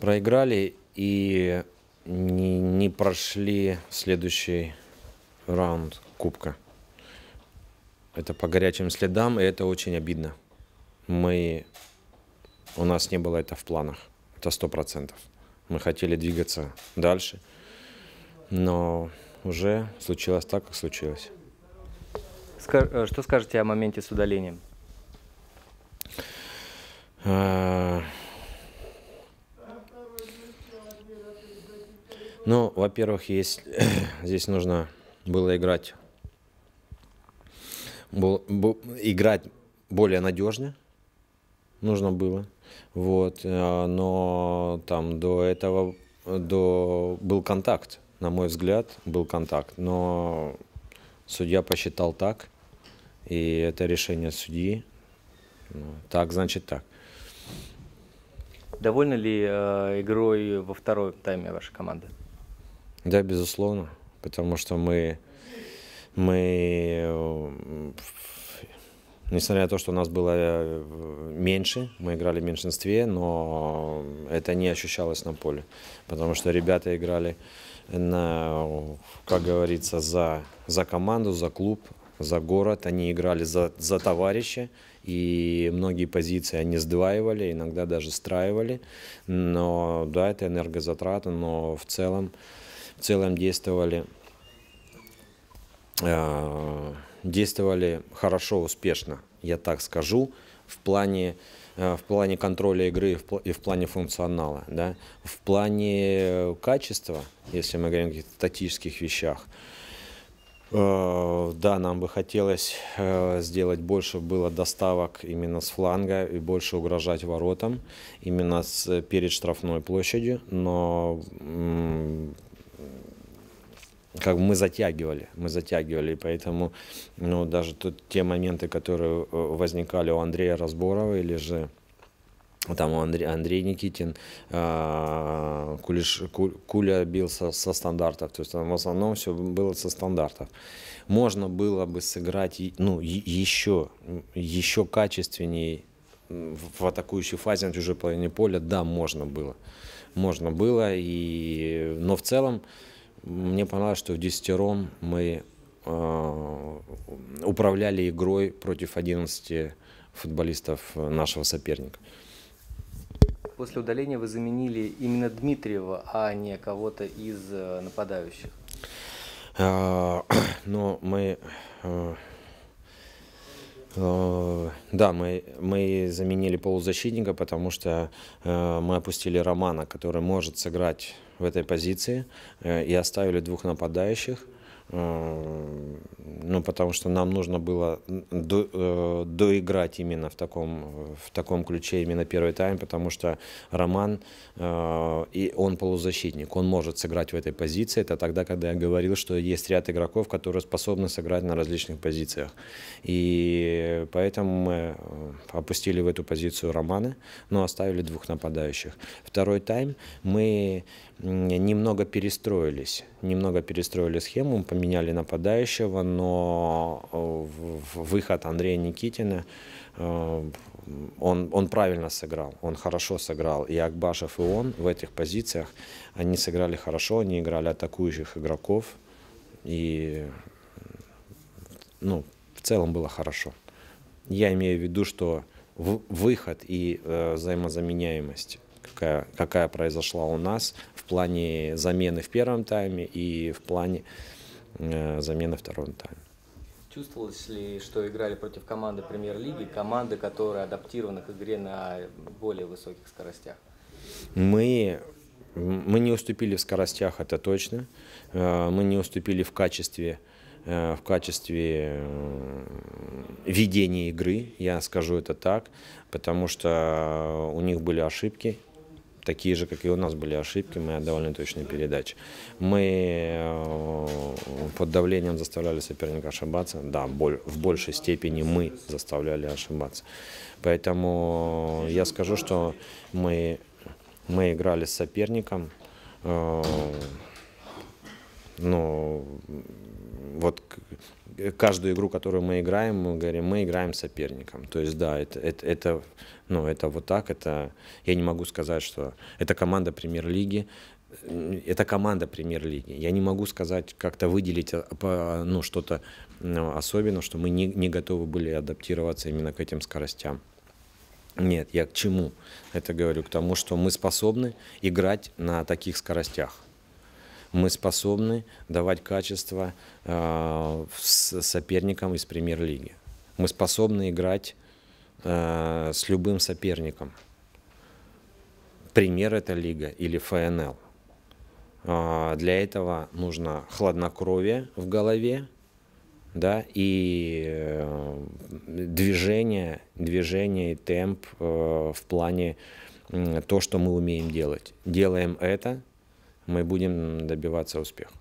проиграли и не, не прошли следующий раунд Кубка. Это по горячим следам, и это очень обидно. Мы... У нас не было это в планах. Это сто процентов. Мы хотели двигаться дальше, но уже случилось так, как случилось. Э, что скажете о моменте с удалением? Э, Ну, во-первых, есть, здесь нужно было играть, был, был, играть более надежнее, нужно было. Вот, э, но там до этого до, был контакт, на мой взгляд, был контакт. Но судья посчитал так, и это решение судьи. Ну, так, значит так. Довольны ли э, игрой во второй тайме вашей команды? Да, безусловно, потому что мы, мы э, несмотря на то, что у нас было э, меньше, мы играли в меньшинстве, но это не ощущалось на поле, потому что ребята играли, на, как говорится, за, за команду, за клуб, за город, они играли за, за товарища, и многие позиции они сдваивали, иногда даже страивали, но да, это энергозатраты, но в целом в целом действовали, э, действовали хорошо, успешно, я так скажу, в плане, э, в плане контроля игры и в плане функционала. Да? В плане э, качества, если мы говорим о каких-то статических вещах, да, нам бы хотелось сделать больше было доставок именно с фланга и больше угрожать воротам именно с, перед штрафной площадью, но как бы мы затягивали, мы затягивали, и поэтому ну, даже тут те моменты, которые э, возникали у Андрея Разборова или же там у Андрея Андрей Никитин, э, а, Кулиш, Куля бил со, со стандартов, то есть там в основном все было со стандартов. Можно было бы сыграть ну, еще, еще качественнее в атакующей фазе на чужой половине поля, да, можно было можно было. И... Но в целом мне понравилось, что в десятером мы э, управляли игрой против 11 футболистов нашего соперника. После удаления вы заменили именно Дмитриева, а не кого-то из э, нападающих. Э, но мы э, да, мы, мы заменили полузащитника, потому что э, мы опустили Романа, который может сыграть в этой позиции, э, и оставили двух нападающих – Эм, ну, потому что нам нужно было до, э, доиграть именно в таком, в таком ключе именно первый тайм, потому что Роман, э, и он полузащитник, он может сыграть в этой позиции. Это тогда, когда я говорил, что есть ряд игроков, которые способны сыграть на различных позициях. И поэтому мы э, опустили в эту позицию Романа, но оставили двух нападающих. Второй тайм мы немного перестроились, немного перестроили схему, поменяли нападающего, но э, выход Андрея Никитина, э, он, он правильно сыграл, он хорошо сыграл. И Акбашев, и он в этих позициях, они сыграли хорошо, они играли атакующих игроков. И ну, в целом было хорошо. Я имею в виду, что выход и э, взаимозаменяемость какая, какая произошла у нас в плане замены в первом тайме и в плане Э, замены второго втором Чувствовалось ли, что играли против команды премьер-лиги, команды, которые адаптированы к игре на более высоких скоростях? Мы мы не уступили в скоростях, это точно. Э, мы не уступили в качестве, э, в качестве ведения игры, я скажу это так, потому что у них были ошибки, такие же, как и у нас были ошибки, мы отдавали точные передачи. Мы э, под давлением заставляли соперника ошибаться, да, в большей степени мы заставляли ошибаться. Поэтому я скажу, что мы, мы играли с соперником, э, но ну, каждую игру, которую мы играем, мы говорим, мы играем соперником. То есть, да, это, это, это, ну, это вот так, это, я не могу сказать, что это команда премьер-лиги, э, это команда премьер-лиги. Я не могу сказать, как-то выделить э, ну, что-то ну, особенное, что мы не, не готовы были адаптироваться именно к этим скоростям. Нет, я к чему это говорю? К тому, что мы способны играть на таких скоростях мы способны давать качество э, соперникам из премьер-лиги. Мы способны играть э, с любым соперником. Пример это лига или ФНЛ. Э, для этого нужно хладнокровие в голове, да, и движение, движение и темп в плане то, что мы умеем делать. Делаем это, мы будем добиваться успеха.